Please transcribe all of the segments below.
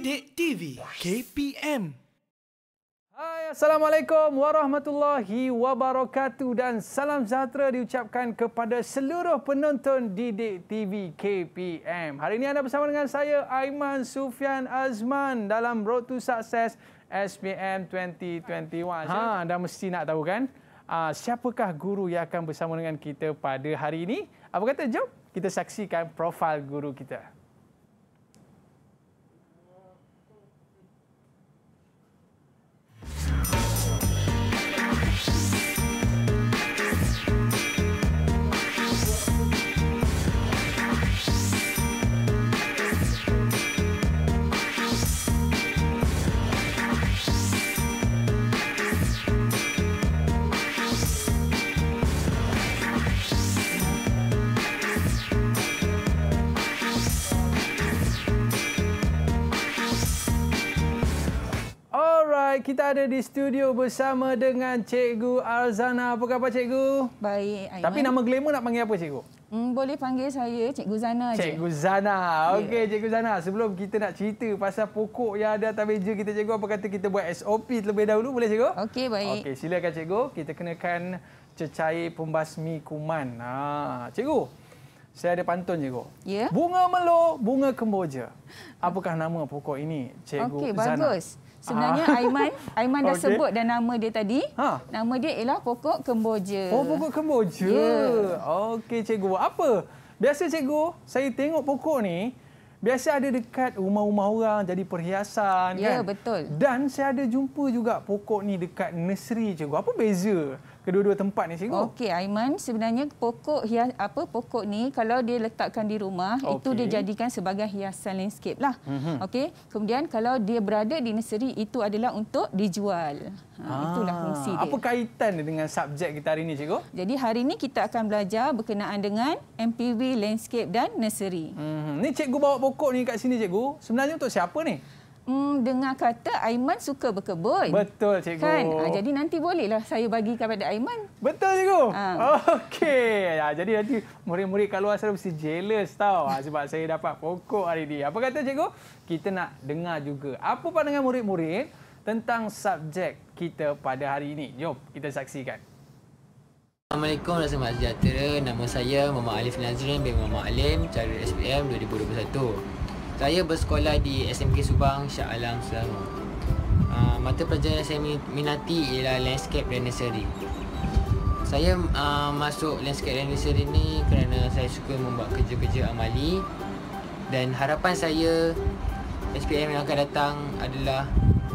Sidik TV KPM. Hai, Assalamualaikum warahmatullahi wabarakatuh dan salam sejahtera diucapkan kepada seluruh penonton Didik TV KPM. Hari ini anda bersama dengan saya Aiman Sufian Azman dalam Road to Success SPM 2021. Ha, anda mesti nak tahu kan? Ah, siapakah guru yang akan bersama dengan kita pada hari ini? Apa kata, jom kita saksikan profil guru kita. Alright, kita ada di studio bersama dengan Cikgu Arzana. Apa khabar Cikgu? Baik, Aiman. Tapi nama glamour nak panggil apa Cikgu? Hmm, boleh panggil saya Cikgu Zana saja. Cikgu Zana. Ya. Okey, Cikgu Zana. Sebelum kita nak cerita pasal pokok yang ada atas meja kita, Cikgu. Apa kata kita buat SOP terlebih dahulu? Boleh, Cikgu? Okey, baik. Okey, silakan Cikgu. Kita kenakan cecair pembasmi kuman. Ha. Cikgu, saya ada pantun, Cikgu. Ya. Yeah. Bunga melo, bunga kemboja. Apakah nama pokok ini, Cikgu okay, Zana? Okey, bagus. Sebenarnya ha. Aiman, Aiman dah okay. Oh, sebut dan nama dia tadi. Ha. Nama dia ialah pokok kemboja. Oh, pokok kemboja. Yeah. Okey, cikgu. Apa? Biasa cikgu, saya tengok pokok ni biasa ada dekat rumah-rumah orang jadi perhiasan yeah, kan? betul. Dan saya ada jumpa juga pokok ni dekat nursery cikgu. Apa beza? kedua-dua tempat ni cikgu. Okey Aiman, sebenarnya pokok hias apa pokok ni kalau dia letakkan di rumah okay. itu dia jadikan sebagai hiasan landscape lah. Mm-hmm. Okey. Kemudian kalau dia berada di nursery itu adalah untuk dijual. Ha, ah, itulah fungsi dia. Apa kaitan dia dengan subjek kita hari ini cikgu? Jadi hari ini kita akan belajar berkenaan dengan MPV landscape dan nursery. Mm-hmm. Ni cikgu bawa pokok ni kat sini cikgu. Sebenarnya untuk siapa ni? Hmm, dengar kata Aiman suka berkebun. Betul, cikgu. Kan? Ha, jadi nanti bolehlah saya bagi kepada Aiman. Betul, cikgu. Ha. Okey. Ha, jadi nanti murid-murid kat luar sana mesti jealous tau ha, sebab saya dapat pokok hari ini. Apa kata cikgu? Kita nak dengar juga. Apa pandangan murid-murid tentang subjek kita pada hari ini? Jom kita saksikan. Assalamualaikum dan selamat Nama saya Muhammad Alif Nazrin bin Muhammad Alim, cara SPM 2021. Saya bersekolah di SMK Subang Shah Alam Selangor. Uh, mata pelajaran yang saya minati ialah landscape dan nursery. Saya uh, masuk landscape dan nursery ni kerana saya suka membuat kerja-kerja amali dan harapan saya SPM yang akan datang adalah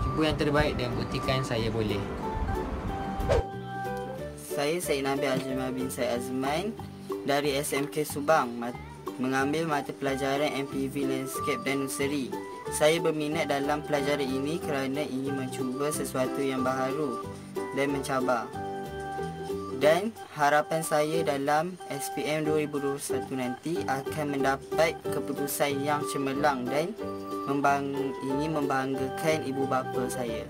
cuba yang terbaik dan buktikan saya boleh. Saya Said Nabi Azman bin Said Azman dari SMK Subang mengambil mata pelajaran MPV Landscape dan Nursery. Saya berminat dalam pelajaran ini kerana ingin mencuba sesuatu yang baru dan mencabar. Dan harapan saya dalam SPM 2021 nanti akan mendapat keputusan yang cemerlang dan membang ini membanggakan ibu bapa saya.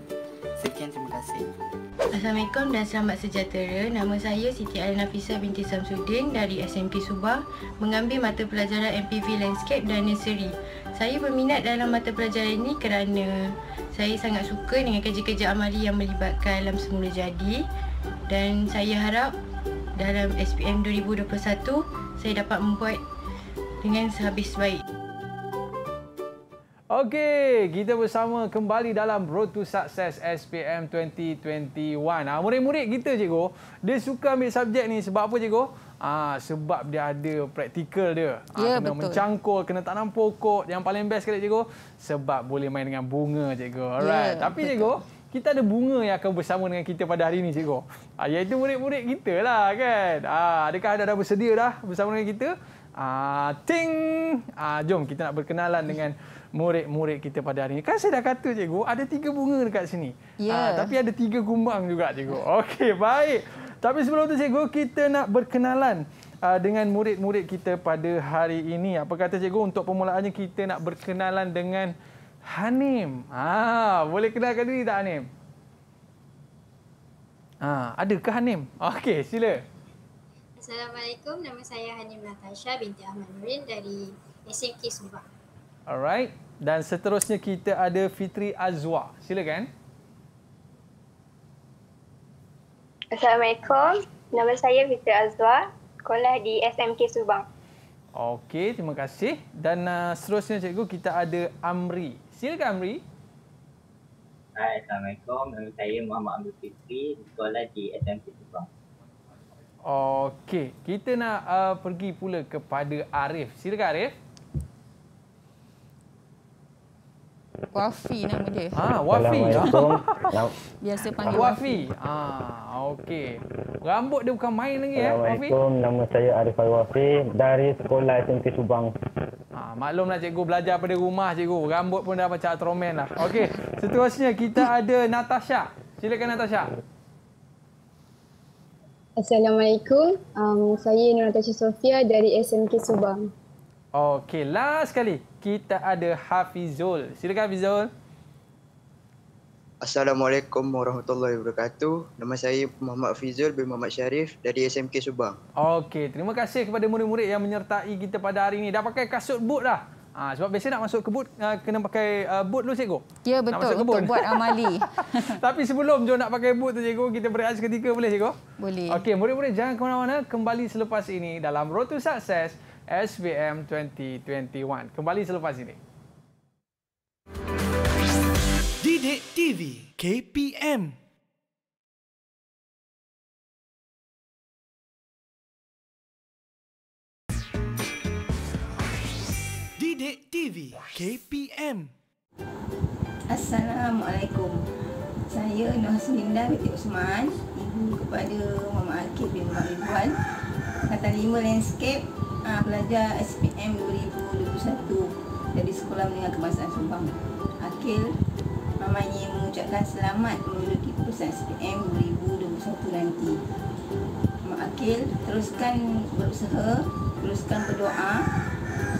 Sekian terima kasih. Assalamualaikum dan selamat sejahtera. Nama saya Siti Alina Fisa binti Samsudin dari SMK Subang mengambil mata pelajaran MPV Landscape dan Nursery. Saya berminat dalam mata pelajaran ini kerana saya sangat suka dengan kerja-kerja amali yang melibatkan alam semula jadi dan saya harap dalam SPM 2021 saya dapat membuat dengan sehabis baik. Okey, kita bersama kembali dalam Road to Success SPM 2021. Ah, murid-murid kita cikgu, dia suka ambil subjek ni sebab apa cikgu? Ah, sebab dia ada praktikal dia. Ah, ya, kena betul. mencangkul, kena tanam pokok. Yang paling best sekali cikgu, sebab boleh main dengan bunga cikgu. Alright. Ya, Tapi betul. cikgu, kita ada bunga yang akan bersama dengan kita pada hari ini cikgu. Ah, iaitu murid-murid kita lah kan. Ah, adakah anda dah bersedia dah bersama dengan kita? Ah, ting. Ah, jom kita nak berkenalan dengan murid-murid kita pada hari ini. Kan saya dah kata cikgu, ada tiga bunga dekat sini. Yeah. Ah, ya. tapi ada tiga gumbang juga cikgu. Okey, baik. Tapi sebelum tu cikgu, kita nak berkenalan ah, dengan murid-murid kita pada hari ini. Apa kata cikgu untuk permulaannya kita nak berkenalan dengan Hanim. Ah, boleh kenalkan diri tak Hanim? Ah, ada ke Hanim? Okey, sila. Assalamualaikum, nama saya Hanim Natasha binti Ahmad Nurin dari SMK Subang. Alright, dan seterusnya kita ada Fitri Azwa. Silakan. Assalamualaikum, nama saya Fitri Azwa, sekolah di SMK Subang. Okey, terima kasih. Dan uh, seterusnya cikgu kita ada Amri. Silakan Amri. Hai, Assalamualaikum. Nama saya Muhammad Amri Fitri, sekolah di SMK Subang. Okey, kita nak uh, pergi pula kepada Arif. Silakan Arif. Wafi nama dia. Ha, Wafi. Biasa panggil Wafi. Ha, okey. Rambut dia bukan main lagi ya, Wafi. Assalamualaikum. Nama saya Arif Wafi dari Sekolah SMK Subang. Ha, maklumlah cikgu belajar pada rumah cikgu. Rambut pun dah macam Ultraman lah. Okey, seterusnya kita ada Natasha. Silakan Natasha. Assalamualaikum. Um, saya Nur Natasha Sofia dari SMK Subang. Okey, last sekali. Kita ada Hafizul. Silakan Hafizul. Assalamualaikum warahmatullahi wabarakatuh. Nama saya Muhammad Fizul bin Muhammad Syarif dari SMK Subang. Okey, terima kasih kepada murid-murid yang menyertai kita pada hari ini. Dah pakai kasut boot dah. Ha, sebab biasa nak masuk kebut, uh, kena pakai uh, ah, boot dulu, cikgu. Ya, betul. Nak masuk buat amali. Tapi sebelum jom nak pakai boot tu, cikgu, kita beri berehat seketika boleh, cikgu? Boleh. Okey, murid-murid jangan ke mana-mana. Kembali selepas ini dalam Road to Success SPM 2021. Kembali selepas ini. Didik TV KPM Sidik TV KPM Assalamualaikum Saya Nur Hasilinda Binti Usman Ibu kepada Mama Akib bin Mbak Ibuan Kata 5 Landscape uh, Pelajar SPM 2021 Dari Sekolah Menengah Kebangsaan Sumbang Akil Mamanya mengucapkan selamat Menuduki Pusat SPM 2021 nanti Mama Akil Teruskan berusaha Teruskan berdoa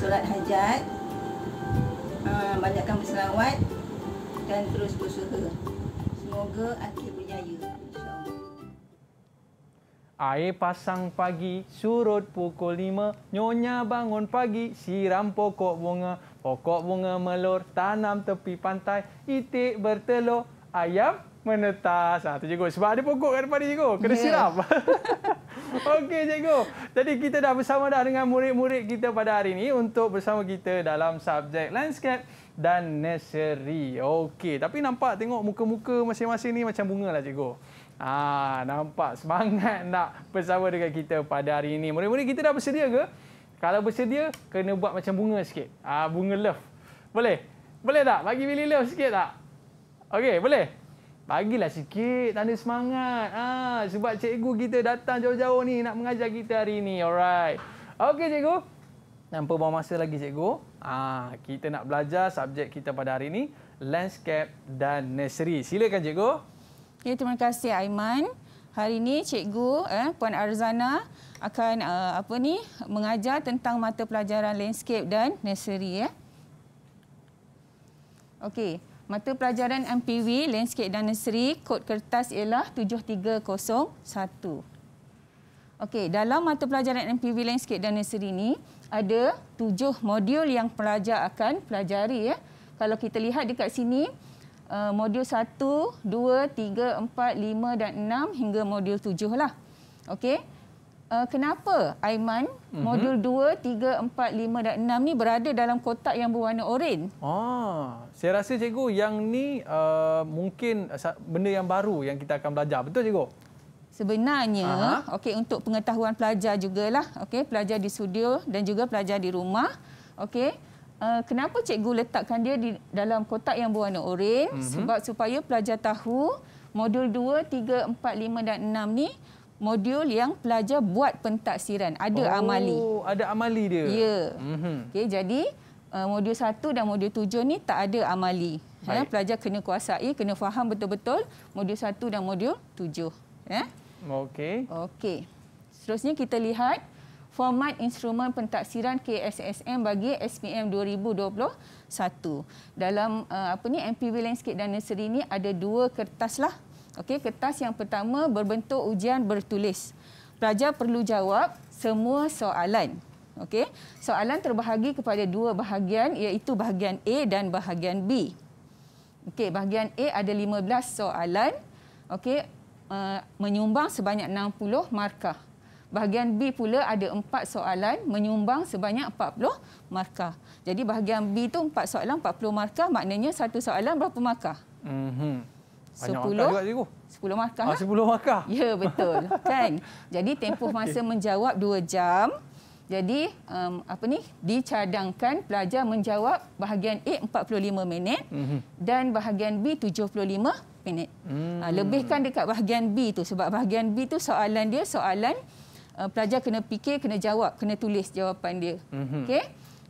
solat hajat ah, banyakkan berselawat dan terus berusaha semoga akhir berjaya Air pasang pagi, surut pukul lima, nyonya bangun pagi, siram pokok bunga. Pokok bunga melur, tanam tepi pantai, itik bertelur, ayam menetas. Ha, ah, juga. Sebab ada pokok kat depan ni cikgu. Kena yeah. siram. Okey cikgu. Jadi kita dah bersama dah dengan murid-murid kita pada hari ini untuk bersama kita dalam subjek landscape dan nursery. Okey, tapi nampak tengok muka-muka masing-masing ni macam bunga lah cikgu. Ah, nampak semangat nak bersama dengan kita pada hari ini. Murid-murid kita dah bersedia ke? Kalau bersedia, kena buat macam bunga sikit. Ah, bunga love. Boleh? Boleh tak? Bagi pilih love sikit tak? Okey, boleh? Bagilah sikit tanda semangat. Ha, sebab cikgu kita datang jauh-jauh ni nak mengajar kita hari ni. Alright. Okey cikgu. Tanpa bawa masa lagi cikgu. Ah, ha, kita nak belajar subjek kita pada hari ini. Landscape dan nursery. Silakan cikgu. Okay, ya, terima kasih Aiman. Hari ini cikgu eh, Puan Arzana akan uh, apa ni mengajar tentang mata pelajaran landscape dan nursery. Eh. Okey. Mata pelajaran MPW Landscape dan Nursery kod kertas ialah 7301. Okey, dalam mata pelajaran MPW Landscape dan Nursery ini ada tujuh modul yang pelajar akan pelajari ya. Kalau kita lihat dekat sini eh, modul 1, 2, 3, 4, 5 dan 6 hingga modul 7 lah. Okey uh, kenapa Aiman mm-hmm. modul 2, 3, 4, 5 dan 6 ni berada dalam kotak yang berwarna oren? Oh, ah, saya rasa cikgu yang ni uh, mungkin benda yang baru yang kita akan belajar. Betul cikgu? Sebenarnya, okay untuk pengetahuan pelajar juga lah, okay pelajar di studio dan juga pelajar di rumah, okay. Uh, eh, kenapa cikgu letakkan dia di dalam kotak yang berwarna oranye Mm-hmm. Sebab supaya pelajar tahu modul 2, 3, 4, 5 dan 6 ni modul yang pelajar buat pentaksiran. Ada oh, amali. Oh, ada amali dia. Ya. Mm-hmm. Okay, jadi uh, modul satu dan modul tujuh ni tak ada amali. Ya, pelajar kena kuasai, kena faham betul-betul modul satu dan modul tujuh. Ya. Okey. Okey. Seterusnya kita lihat format instrumen pentaksiran KSSM bagi SPM 2021. Dalam uh, apa ni MPV landscape dan nursery ni ada dua kertas lah Okey, kertas yang pertama berbentuk ujian bertulis. Pelajar perlu jawab semua soalan. Okey. Soalan terbahagi kepada dua bahagian iaitu bahagian A dan bahagian B. Okey, bahagian A ada 15 soalan. Okey, eh, menyumbang sebanyak 60 markah. Bahagian B pula ada 4 soalan menyumbang sebanyak 40 markah. Jadi bahagian B tu 4 soalan 40 markah maknanya satu soalan berapa markah? Mhm. Sepuluh Sepuluh markah. Ah, lah. Sepuluh markah. Ya, betul. kan? Jadi tempoh masa menjawab dua jam. Jadi um, apa ni dicadangkan pelajar menjawab bahagian A 45 minit mm -hmm. dan bahagian B 75 minit. Mm -hmm. Ah, lebihkan dekat bahagian B tu sebab bahagian B tu soalan dia soalan uh, pelajar kena fikir kena jawab kena tulis jawapan dia. Mm -hmm. Okey.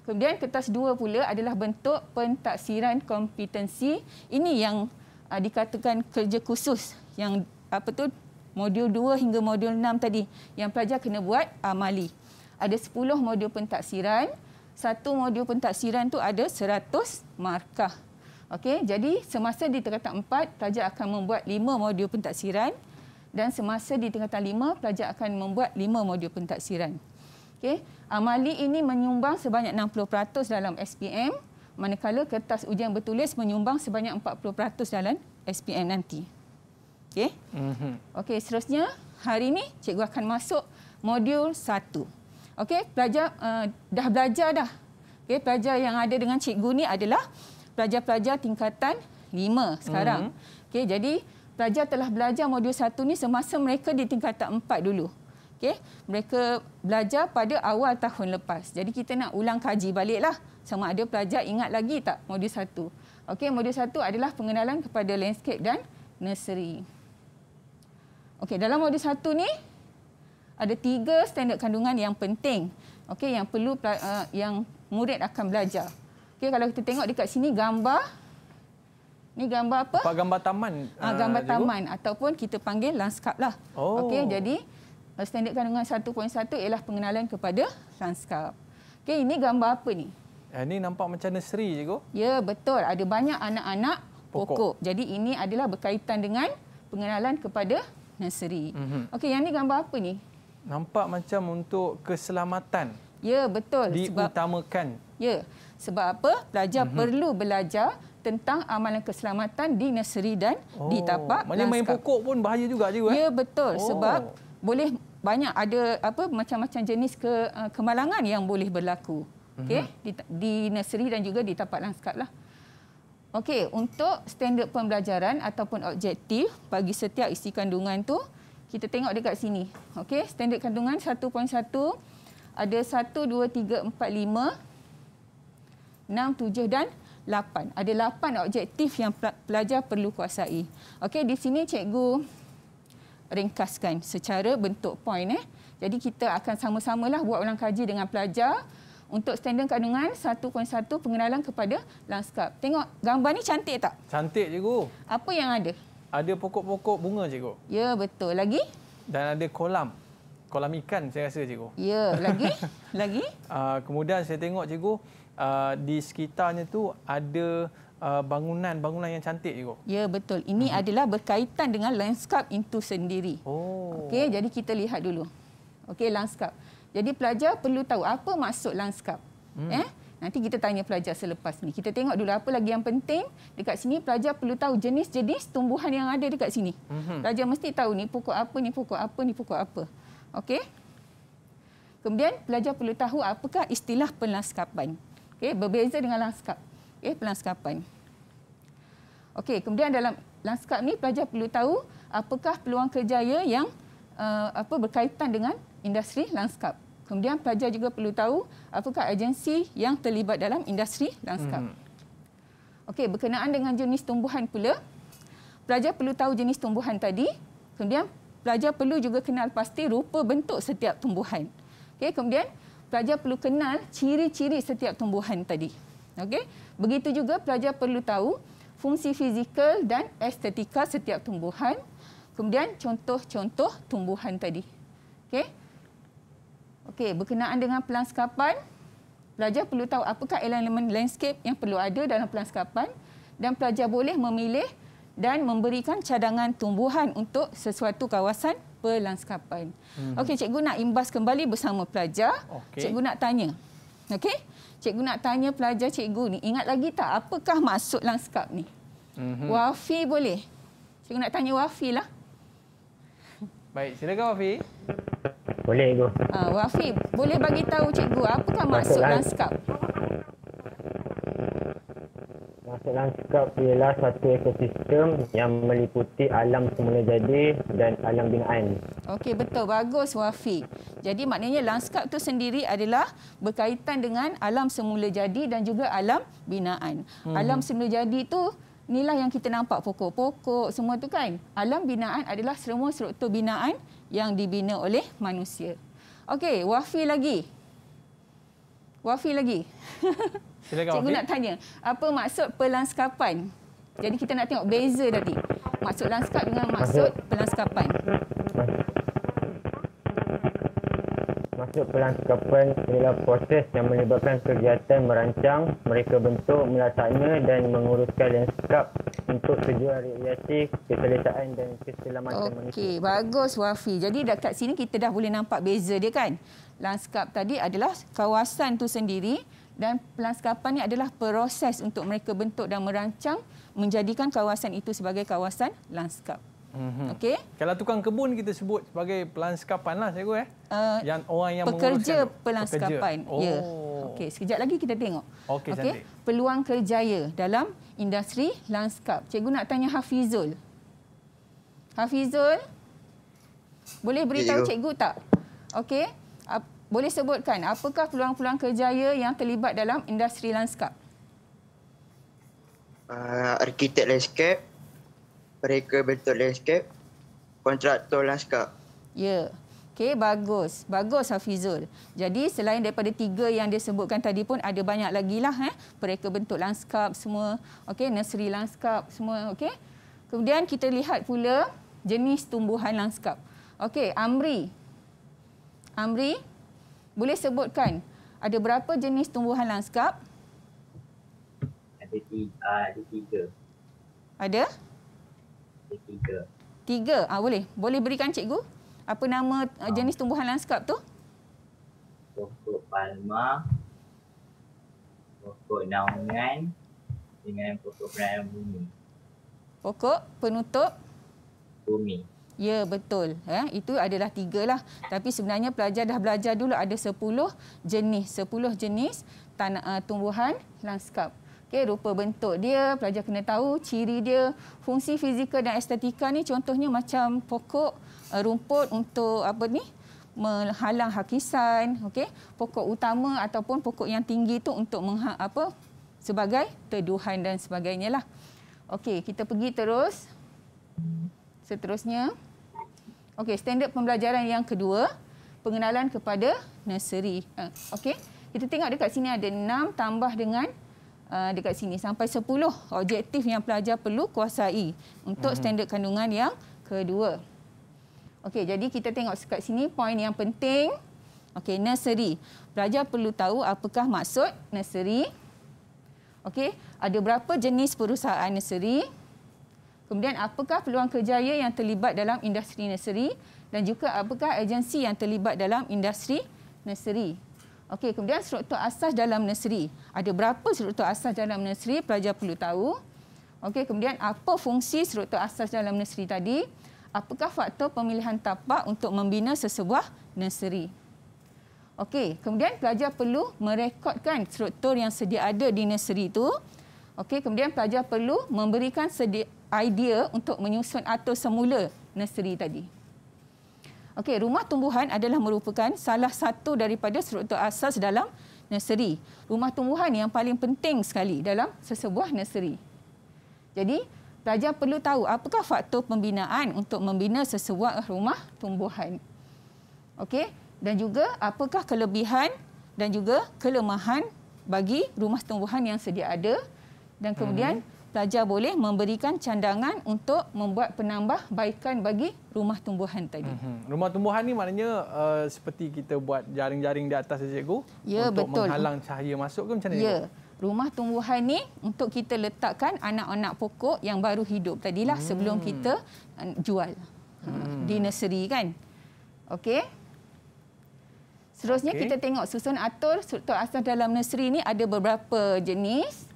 Kemudian kertas dua pula adalah bentuk pentaksiran kompetensi. Ini yang uh, dikatakan kerja khusus yang apa tu modul 2 hingga modul 6 tadi yang pelajar kena buat amali. Ah, ada 10 modul pentaksiran, satu modul pentaksiran tu ada 100 markah. Okey, jadi semasa di tingkatan 4 pelajar akan membuat 5 modul pentaksiran dan semasa di tingkatan 5 pelajar akan membuat 5 modul pentaksiran. Okey, amali ah, ini menyumbang sebanyak 60% dalam SPM manakala kertas ujian bertulis menyumbang sebanyak 40% dalam SPM nanti. Okey. Mhm. Okey, seterusnya hari ini cikgu akan masuk modul 1. Okey, pelajar uh, dah belajar dah. Okey, pelajar yang ada dengan cikgu ni adalah pelajar-pelajar tingkatan 5 sekarang. Mm-hmm. Okey, jadi pelajar telah belajar modul 1 ni semasa mereka di tingkatan 4 dulu okey mereka belajar pada awal tahun lepas jadi kita nak ulang kaji baliklah sama ada pelajar ingat lagi tak modul 1 okey modul 1 adalah pengenalan kepada landscape dan nursery okey dalam modul 1 ni ada tiga standard kandungan yang penting okey yang perlu uh, yang murid akan belajar okey kalau kita tengok dekat sini gambar ni gambar apa? Gambar taman. Ah gambar uh, taman ataupun kita panggil landscape lah. Oh. Okey jadi standard kandungan 1.1 ialah pengenalan kepada transkarb. Okey, ini gambar apa ni? Eh, ini nampak macam nursery je, Guru. Ya, betul. Ada banyak anak-anak pokok. pokok. Jadi ini adalah berkaitan dengan pengenalan kepada nursery. Mm -hmm. Okey, yang ni gambar apa ni? Nampak macam untuk keselamatan. Ya, betul. Diutamakan. Sebab, ya, sebab apa? Pelajar mm -hmm. perlu belajar tentang amalan keselamatan di nursery dan oh, di tapak. Maksudnya main pokok pun bahaya juga, Guru. Eh? Ya, betul. Oh. Sebab boleh banyak ada apa macam-macam jenis ke uh, kemalangan yang boleh berlaku. Okey, mhm. di, di nursery dan juga di tapak langskap lah. Okey, untuk standard pembelajaran ataupun objektif bagi setiap isi kandungan tu kita tengok dekat sini. Okey, standard kandungan 1.1 ada 1 2 3 4 5 6 dan 8. Ada 8 objektif yang pelajar perlu kuasai. Okey, di sini cikgu ringkaskan secara bentuk poin. Eh. Jadi kita akan sama sama lah buat ulang kaji dengan pelajar untuk standar kandungan 1.1 pengenalan kepada lanskap. Tengok gambar ni cantik tak? Cantik cikgu. Apa yang ada? Ada pokok-pokok bunga cikgu. Ya betul. Lagi? Dan ada kolam. Kolam ikan saya rasa cikgu. Ya. Lagi? lagi? Uh, kemudian saya tengok cikgu uh, di sekitarnya tu ada bangunan-bangunan uh, yang cantik juga. Ya, betul. Ini hmm. adalah berkaitan dengan landscape itu sendiri. Oh. Okey, jadi kita lihat dulu. Okey, landscape. Jadi pelajar perlu tahu apa maksud landscape. Hmm. Eh? Nanti kita tanya pelajar selepas ni. Kita tengok dulu apa lagi yang penting. Dekat sini pelajar perlu tahu jenis-jenis tumbuhan yang ada dekat sini. Hmm. Pelajar mesti tahu ni pokok apa ni, pokok apa ni, pokok apa. Okey. Kemudian pelajar perlu tahu apakah istilah penlanskapan. Okey, berbeza dengan landscape ya, eh, pelanskapan. Okey, kemudian dalam lanskap ni pelajar perlu tahu apakah peluang kerjaya yang uh, apa berkaitan dengan industri lanskap. Kemudian pelajar juga perlu tahu apakah agensi yang terlibat dalam industri lanskap. Hmm. Okey, berkenaan dengan jenis tumbuhan pula, pelajar perlu tahu jenis tumbuhan tadi. Kemudian pelajar perlu juga kenal pasti rupa bentuk setiap tumbuhan. Okey, kemudian pelajar perlu kenal ciri-ciri setiap tumbuhan tadi. Okey. Begitu juga pelajar perlu tahu fungsi fizikal dan estetika setiap tumbuhan. Kemudian contoh-contoh tumbuhan tadi. Okey. Okey, berkenaan dengan pelanskapan, pelajar perlu tahu apakah elemen landscape yang perlu ada dalam pelanskapan dan pelajar boleh memilih dan memberikan cadangan tumbuhan untuk sesuatu kawasan pelanskapan. Mm -hmm. Okey, cikgu nak imbas kembali bersama pelajar. Okay. Cikgu nak tanya. Okey. Cikgu nak tanya pelajar cikgu ni, ingat lagi tak apakah maksud langskap ni? Mm-hmm. Wafi boleh? Cikgu nak tanya Wafi lah. Baik, silakan Wafi. Boleh, Cikgu. Ha, ah, Wafi, boleh bagi tahu cikgu apakah maksud, maksud langskap? Lanskap ialah satu ekosistem yang meliputi alam semula jadi dan alam binaan. Okey, betul. Bagus, Wafi. Jadi maknanya lanskap itu sendiri adalah berkaitan dengan alam semula jadi dan juga alam binaan. Hmm. Alam semula jadi itu inilah yang kita nampak pokok-pokok semua tu kan. Alam binaan adalah semua struktur binaan yang dibina oleh manusia. Okey, Wafi lagi. Wafi lagi. Silakan, Cikgu okay. nak tanya, apa maksud pelanskapan? Jadi kita nak tengok beza tadi. Maksud lanskap dengan maksud pelanskapan. Maksud pelanskapan ialah proses yang melibatkan kegiatan merancang, mereka bentuk, melatangnya dan menguruskan lanskap untuk tujuan rekreasi, keselesaan dan keselamatan okay. manusia. Okey, bagus Wafi. Jadi dekat sini kita dah boleh nampak beza dia kan? Lanskap tadi adalah kawasan tu sendiri dan plan sekapan ini adalah proses untuk mereka bentuk dan merancang menjadikan kawasan itu sebagai kawasan lanskap. Mm-hmm. Okey. Kalau tukang kebun kita sebut sebagai plan sekapan lah cikgu eh. Uh, yang orang yang pekerja plan sekapan. Ya. Oh. Ya. Okey, sekejap lagi kita tengok. Okey, okay. Peluang kerjaya dalam industri lanskap. Cikgu nak tanya Hafizul. Hafizul boleh beritahu cikgu tak? Okey boleh sebutkan apakah peluang-peluang kerjaya yang terlibat dalam industri landscape? Uh, arkitek landscape, mereka bentuk landscape, kontraktor landscape. Ya, yeah. Okey, bagus. Bagus Hafizul. Jadi selain daripada tiga yang dia sebutkan tadi pun ada banyak lagi lah. Eh? Pereka bentuk landscape semua. Okey, nursery landscape semua. Okey. Kemudian kita lihat pula jenis tumbuhan landscape. Okey, Amri. Amri. Amri boleh sebutkan ada berapa jenis tumbuhan lanskap? Ada ah, tiga. Ada? Tiga. Ada tiga. tiga. Ah, boleh. Boleh berikan cikgu apa nama ah. ah. jenis tumbuhan lanskap tu? Pokok palma, pokok naungan dengan pokok penutup bumi. Pokok penutup? Bumi. Ya betul. Eh, itu adalah tiga lah. Tapi sebenarnya pelajar dah belajar dulu ada sepuluh jenis, sepuluh jenis tan- uh, eh, tumbuhan lanskap. Okay, rupa bentuk dia, pelajar kena tahu ciri dia, fungsi fizikal dan estetika ni contohnya macam pokok uh, rumput untuk apa ni? menghalang hakisan, okay? Pokok utama ataupun pokok yang tinggi tu untuk mengha- apa? sebagai teduhan dan sebagainya lah. Okey, kita pergi terus. Seterusnya, Okey, standard pembelajaran yang kedua, pengenalan kepada nursery. Ha, okey. Kita tengok dekat sini ada enam tambah dengan ha, dekat sini sampai sepuluh objektif yang pelajar perlu kuasai untuk mhm. standard kandungan yang kedua. Okey, jadi kita tengok dekat sini poin yang penting. Okey, nursery. Pelajar perlu tahu apakah maksud nursery. Okey, ada berapa jenis perusahaan nursery? Kemudian apakah peluang kerjaya yang terlibat dalam industri nursery dan juga apakah agensi yang terlibat dalam industri nursery? Okey, kemudian struktur asas dalam nursery. Ada berapa struktur asas dalam nursery pelajar perlu tahu? Okey, kemudian apa fungsi struktur asas dalam nursery tadi? Apakah faktor pemilihan tapak untuk membina sesebuah nursery? Okey, kemudian pelajar perlu merekodkan struktur yang sedia ada di nursery itu. Okey, kemudian pelajar perlu memberikan sedia, idea untuk menyusun atau semula nursery tadi. Okey, rumah tumbuhan adalah merupakan salah satu daripada struktur asas dalam nursery. Rumah tumbuhan yang paling penting sekali dalam sesebuah nursery. Jadi, pelajar perlu tahu apakah faktor pembinaan untuk membina sesebuah rumah tumbuhan. Okey, dan juga apakah kelebihan dan juga kelemahan bagi rumah tumbuhan yang sedia ada dan kemudian hmm pelajar boleh memberikan cadangan untuk membuat penambah baikan bagi rumah tumbuhan tadi. Mm -hmm. Rumah tumbuhan ni maknanya uh, seperti kita buat jaring-jaring di atas cikgu ya, untuk betul. menghalang cahaya masuk ke macam mana? Ya. Rumah tumbuhan ni untuk kita letakkan anak-anak pokok yang baru hidup tadilah hmm. sebelum kita uh, jual uh, hmm. di nursery kan. Okey. Seterusnya okay. kita tengok susun atur struktur asas dalam nursery ni ada beberapa jenis.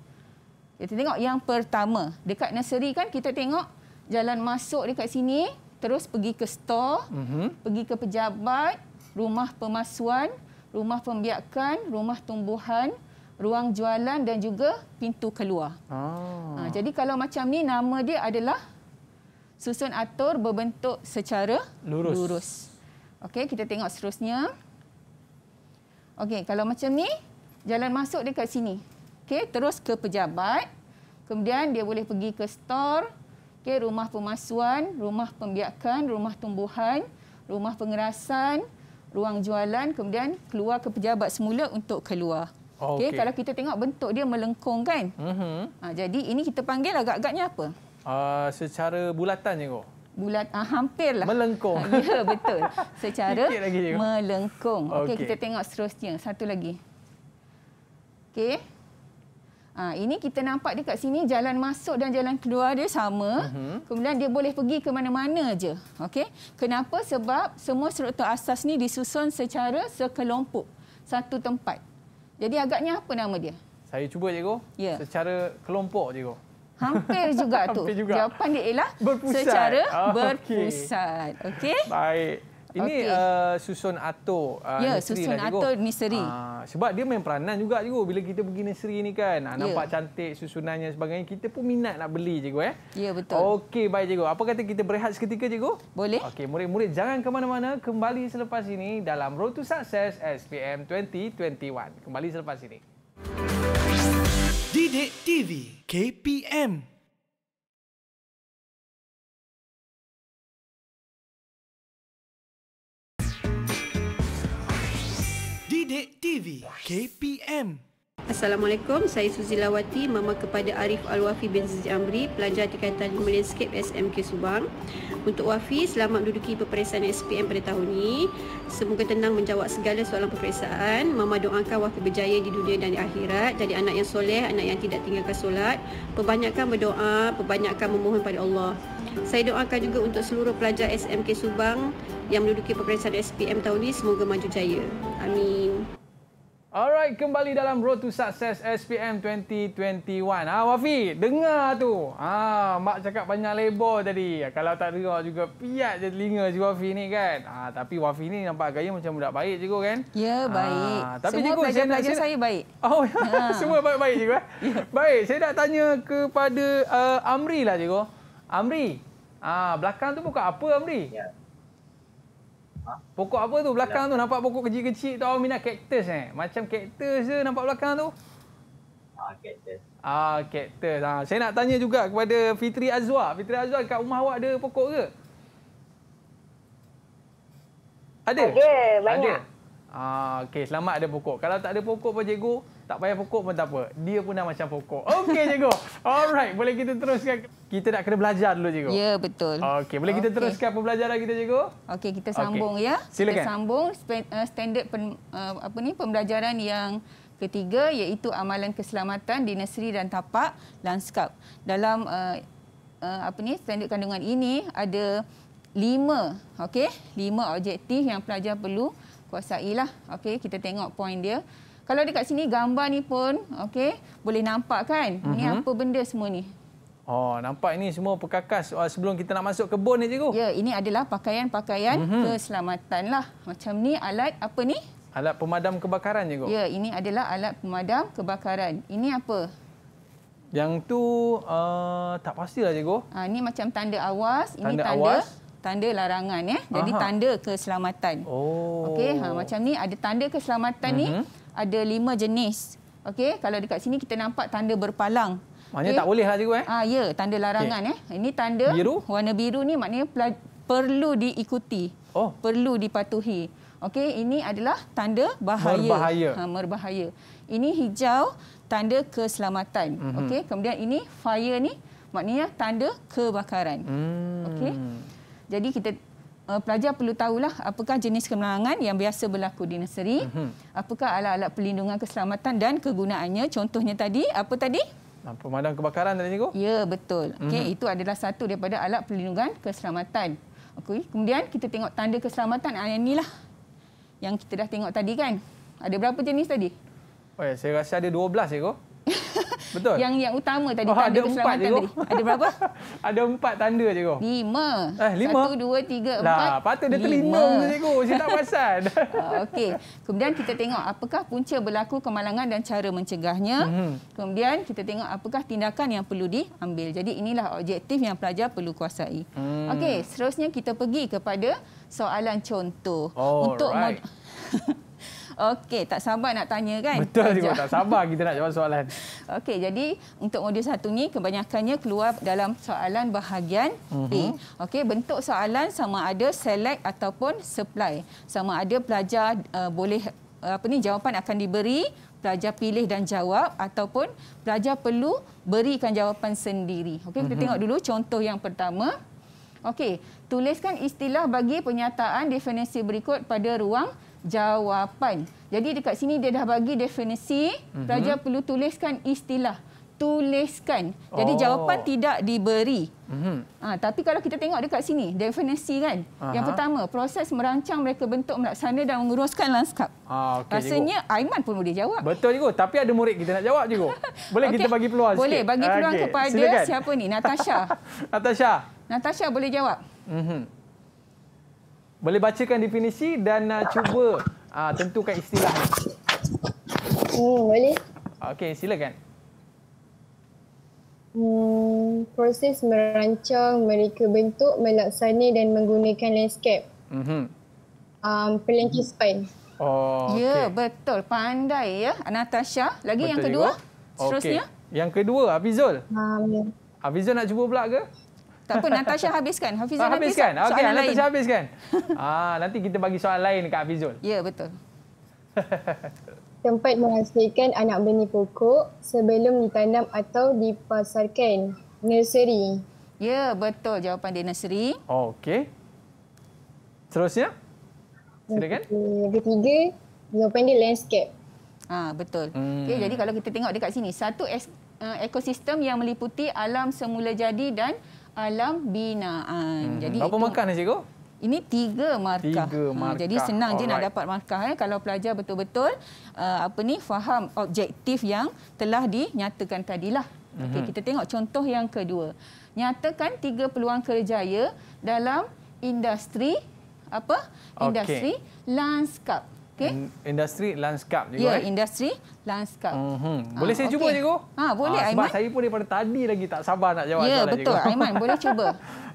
Kita tengok yang pertama. Dekat nursery kan kita tengok jalan masuk dekat sini. Terus pergi ke store, mm-hmm. pergi ke pejabat, rumah pemasuan, rumah pembiakan, rumah tumbuhan, ruang jualan dan juga pintu keluar. Ah. Ha, jadi kalau macam ni nama dia adalah susun atur berbentuk secara lurus. lurus. Okey, kita tengok seterusnya. Okey, kalau macam ni jalan masuk dekat sini. Okey, terus ke pejabat. Kemudian dia boleh pergi ke store, okey, rumah pemasuan, rumah pembiakan, rumah tumbuhan, rumah pengerasan, ruang jualan, kemudian keluar ke pejabat semula untuk keluar. Okey, okay. kalau kita tengok bentuk dia melengkung kan? Mm-hmm. Ha, jadi ini kita panggil agak-agaknya apa? Uh, secara bulatannya kok. Bulat uh, lah. Melengkung. Ha, ya, betul. Secara lagi, melengkung. Okey, okay. kita tengok seterusnya. Satu lagi. Okay. Ha, ini kita nampak dekat sini jalan masuk dan jalan keluar dia sama. Uh-huh. Kemudian dia boleh pergi ke mana-mana je. Okay? Kenapa? Sebab semua struktur asas ni disusun secara sekelompok satu tempat. Jadi agaknya apa nama dia? Saya cuba cikgu. Ya. Secara kelompok cikgu. Hampir juga tu. Hampir juga. Jawapan dia ialah berpusat. secara oh, berpusat. Okay? Baik. Ini okay. uh, susun atur uh, ya, nursery. susun lah, atur nursery. Uh, sebab dia main peranan juga, cikgu. Bila kita pergi nursery ni kan, ah, ya. nampak cantik susunannya sebagainya. Kita pun minat nak beli, cikgu. Eh? Ya, betul. Okey, baik, cikgu. Apa kata kita berehat seketika, cikgu? Boleh. Okey, murid-murid jangan ke mana-mana. Kembali selepas ini dalam Road to Success SPM 2021. Kembali selepas ini. Didik TV KPM Bidik TV KPM. Assalamualaikum, saya Suzy Lawati, mama kepada Arif Al-Wafi bin Zizi Amri, pelajar tingkatan Landscape SMK Subang. Untuk Wafi, selamat duduki peperiksaan SPM pada tahun ini. Semoga tenang menjawab segala soalan peperiksaan. Mama doakan Wafi berjaya di dunia dan di akhirat. Jadi anak yang soleh, anak yang tidak tinggalkan solat. Perbanyakkan berdoa, perbanyakkan memohon pada Allah. Saya doakan juga untuk seluruh pelajar SMK Subang yang menduduki peperiksaan SPM tahun ini semoga maju jaya. Amin. Alright, kembali dalam Road to Success SPM 2021. Ah, Wafi, dengar tu. Ah, mak cakap banyak lebar tadi. Ah, kalau tak dengar juga piat je telinga si Wafi ni kan. Ah, tapi Wafi ni nampak gaya macam budak baik cikgu kan? Ya, ah, baik. Ah tapi Semua pelajar -pelajar saya, saya baik. Oh, ya. ha. semua baik-baik cikgu eh? ya. Baik, saya nak tanya kepada uh, Amri lah cikgu. Amri. Ah, belakang tu pokok apa Amri? Ya. Ha? Pokok apa tu belakang ya. tu nampak pokok kecil-kecil tu awak minat cactus eh? Macam cactus je nampak belakang tu. Ah, cactus. Ah, cactus. Ha. saya nak tanya juga kepada Fitri Azwa. Fitri Azwa kat rumah awak ada pokok ke? Ada? Ada, banyak. Ada. Ah, okay. selamat ada pokok. Kalau tak ada pokok pun cikgu, tak payah pokok pun tak apa. Dia pun dah macam pokok. Okey cikgu. Alright, boleh kita teruskan. Kita nak kena belajar dulu, cikgu. Ya, betul. Okey, boleh okay. kita teruskan pembelajaran kita, cikgu? Okey, kita sambung okay. ya. Silakan. Kita sambung eh, standard pen, eh, apa ni pembelajaran yang ketiga iaitu amalan keselamatan di nursery dan tapak landscape. Dalam eh, apa ni standard kandungan ini ada lima, okey? Lima objektif yang pelajar perlu kuasailah. Okey, kita tengok poin dia. Kalau dekat sini gambar ni pun okey, boleh nampak kan? Uh -huh. Ini mhm. apa benda semua ni? Oh, nampak ini semua perkakas oh, sebelum kita nak masuk kebun ni cikgu. Ya, ini adalah pakaian-pakaian uh mhm. -huh. keselamatan lah. Macam ni alat apa ni? Alat pemadam kebakaran cikgu. Ya, ini adalah alat pemadam kebakaran. Ini apa? Yang tu uh, tak pastilah cikgu. Ah, ini macam tanda awas, ini tanda, tanda awas. Tanda larangan ya. Jadi Aha. tanda keselamatan. Oh. Okey, ha macam ni ada tanda keselamatan uh -huh. ni. Mhm ada lima jenis. Okey, kalau dekat sini kita nampak tanda berpalang. Maknanya okay. tak boleh lah cikgu eh? Ah, ya, tanda larangan okay. eh. Ini tanda biru. warna biru ni maknanya perlu diikuti. Oh. Perlu dipatuhi. Okey, ini adalah tanda bahaya. Merbahaya. Ha, merbahaya. Ini hijau, tanda keselamatan. Mm -hmm. Okey, kemudian ini fire ni maknanya tanda kebakaran. Mm. Okey. Jadi kita uh, pelajar perlu tahulah apakah jenis kemalangan yang biasa berlaku di nursery, uh-huh. apakah alat-alat perlindungan keselamatan dan kegunaannya. Contohnya tadi, apa tadi? Pemadam kebakaran tadi, Cikgu. Ya, betul. Okay, uh-huh. Mhm. Itu adalah satu daripada alat perlindungan keselamatan. Okay. Kemudian kita tengok tanda keselamatan ah, yang inilah yang kita dah tengok tadi kan. Ada berapa jenis tadi? Oh, ya, saya rasa ada 12, Cikgu. Betul. yang yang utama tadi oh, tanda keselamatan tadi. Ada berapa? ada empat tanda cikgu. Lima. Eh, lima. Satu, dua, tiga, lah, empat. Lah, patut dia terlima cikgu. Saya tak perasan. Ah, okey. Kemudian kita tengok apakah punca berlaku kemalangan dan cara mencegahnya. Hmm. Kemudian kita tengok apakah tindakan yang perlu diambil. Jadi inilah objektif yang pelajar perlu kuasai. Hmm. Okey, seterusnya kita pergi kepada soalan contoh. Oh, untuk right. Okey, tak sabar nak tanya kan? Betul juga, tak sabar kita nak jawab soalan. Okey, jadi untuk modul satu ni kebanyakannya keluar dalam soalan bahagian B. Mm -hmm. Okey, bentuk soalan sama ada select ataupun supply. Sama ada pelajar uh, boleh eh, apa ni jawapan akan diberi pelajar pilih dan jawab ataupun pelajar perlu berikan jawapan sendiri. Okey, kita mm -hmm. tengok dulu contoh yang pertama. Okey, tuliskan istilah bagi penyataan definisi berikut pada ruang jawapan. Jadi dekat sini dia dah bagi definisi, mm-hmm. raja perlu tuliskan istilah. Tuliskan. Jadi oh. jawapan tidak diberi. Mm-hmm. Ha, tapi kalau kita tengok dekat sini, definisi kan. Aha. Yang pertama, proses merancang mereka bentuk, melaksana dan menguruskan lanskap. Ah, okay, Rasanya cikgu. Aiman pun boleh jawab. Betul cikgu. Tapi ada murid kita nak jawab juga. Boleh okay. kita bagi peluang sikit? Boleh. Bagi peluang okay. kepada Silakan. siapa ni? Natasha. Natasha. Natasha boleh jawab. Mm-hmm. Boleh bacakan definisi dan uh, cuba uh, tentukan istilah ni. Hmm, boleh. Okey, silakan. Hmm, proses merancang, mereka bentuk, melaksana dan menggunakan landscape. Mm-hmm. Um, Pelengkispan. Oh, ya, betul. Pandai ya, Natasha. Lagi betul yang kedua? Juga. Seterusnya? Yang kedua, Abizul. Um, Abizul nak cuba pula ke? Tak apa, Natasha habiskan. Hafizul ah, habiskan. habiskan. Okey, Natasha lain. habiskan. Ah, nanti kita bagi soalan lain dekat Hafizul. Ya, betul. Tempat menghasilkan anak benih pokok sebelum ditanam atau dipasarkan. Nursery. Ya, betul jawapan dia nursery. Oh, okey. Seterusnya? Silakan. Yang ketiga, jawapan dia landscape. Ah, betul. Hmm. Okay, jadi kalau kita tengok dekat sini, satu eh, ekosistem yang meliputi alam semula jadi dan alam binaan. Hmm. Jadi Berapa itu, markah ni cikgu? Ini tiga markah. Tiga markah. Hmm, jadi senang Alright. je nak dapat markah. Eh, kalau pelajar betul-betul uh, apa ni faham objektif yang telah dinyatakan tadilah. Hmm. Okay, kita tengok contoh yang kedua. Nyatakan tiga peluang kerjaya dalam industri apa? Okay. Industri landscape. Okay. Industri landscape juga. Ya, eh. industri landscape. Mm -hmm. Boleh ha, saya cuba, okay. Cikgu? Ha, boleh, ha, sebab Aiman. Sebab saya pun daripada tadi lagi tak sabar nak jawab ya, soalan, betul, Cikgu. Ya, betul. Aiman, boleh cuba.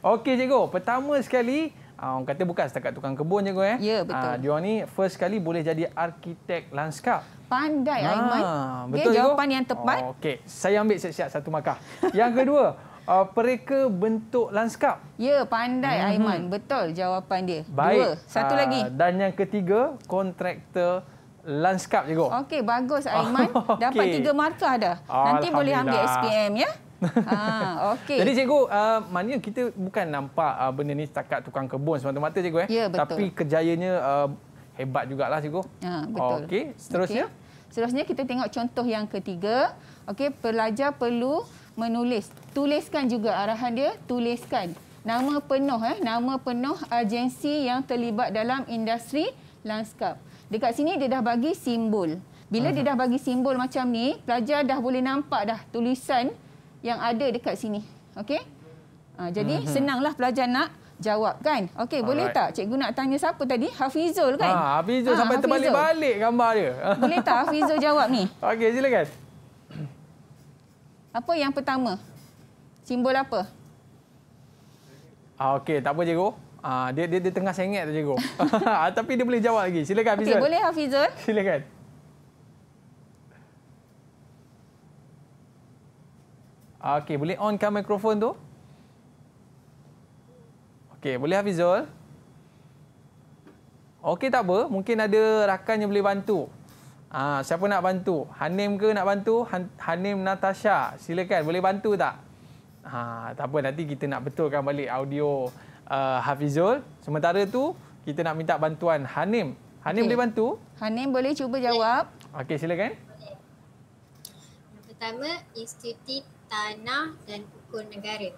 Okey, Cikgu. Pertama sekali, orang kata bukan setakat tukang kebun, Cikgu. Eh. Ya, betul. Ha, dia ni first sekali boleh jadi arkitek landscape. Pandai, ha, Aiman. Betul, okay, Cikgu. Jawapan yang tepat. Oh, Okey, saya ambil siap-siap satu markah. Yang kedua... uh, pereka bentuk lanskap. Ya, pandai mm -hmm. Aiman. Betul jawapan dia. Baik. Dua. Satu uh, lagi. Dan yang ketiga, kontraktor lanskap juga. Okey, bagus Aiman. Oh, okay. Dapat tiga markah dah. Nanti boleh ambil SPM ya. Ha, ah, okay. Jadi cikgu, uh, maknanya kita bukan nampak uh, benda ni setakat tukang kebun semata-mata cikgu. Eh? Ya, betul. Tapi kejayaannya uh, hebat lah cikgu. Ha, betul. Okey, seterusnya? Okay. Seterusnya kita tengok contoh yang ketiga. Okey, pelajar perlu menulis. Tuliskan juga arahan dia, tuliskan nama penuh eh, nama penuh agensi yang terlibat dalam industri landscape. Dekat sini dia dah bagi simbol. Bila Aha. dia dah bagi simbol macam ni, pelajar dah boleh nampak dah tulisan yang ada dekat sini. Okey? Ha, jadi Aha. Mhm. senanglah pelajar nak jawab kan? Okey, boleh tak cikgu nak tanya siapa tadi? Hafizul kan? Ha, Hafizul ha, sampai terbalik-balik gambar dia. Boleh tak Hafizul jawab ni? Okey, silakan. Apa yang pertama? Simbol apa? Ah, Okey, tak apa cikgu. Ah, dia, dia, dia tengah sengit tu cikgu. ah, tapi dia boleh jawab lagi. Silakan Hafizul. Okay, boleh Hafizul. Silakan. Ah, Okey, boleh onkan mikrofon tu? Okey, boleh Hafizul. Okey, tak apa. Mungkin ada rakan yang boleh bantu. Ah, siapa nak bantu? Hanim ke nak bantu? Han- Hanim Natasha, silakan boleh bantu tak? Ha, tak apa nanti kita nak betulkan balik audio uh, Hafizul. Sementara tu kita nak minta bantuan Hanim. Hanim okay. boleh bantu? Hanim boleh cuba jawab. Okey, silakan. Yang pertama, Institut Tanah dan Ukur Negara.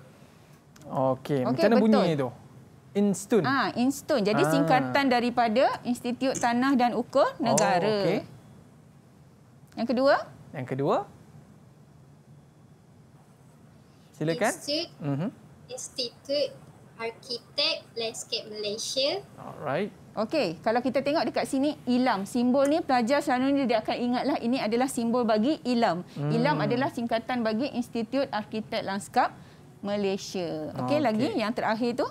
Okey, okay, macam mana betul. bunyi itu? Instun. Ah, Instun. Jadi ah. singkatan daripada Institut Tanah dan Ukur Negara. Oh, okay. Yang kedua? Yang kedua? Silakan. Institute, mm -hmm. Institute Architect Landscape Malaysia. Alright. Okey, kalau kita tengok dekat sini ilam, simbol ni pelajar ni dia akan ingatlah ini adalah simbol bagi ilam. Hmm. Ilam adalah singkatan bagi Institute Architect Landscape Malaysia. Okey, okay. lagi yang terakhir tu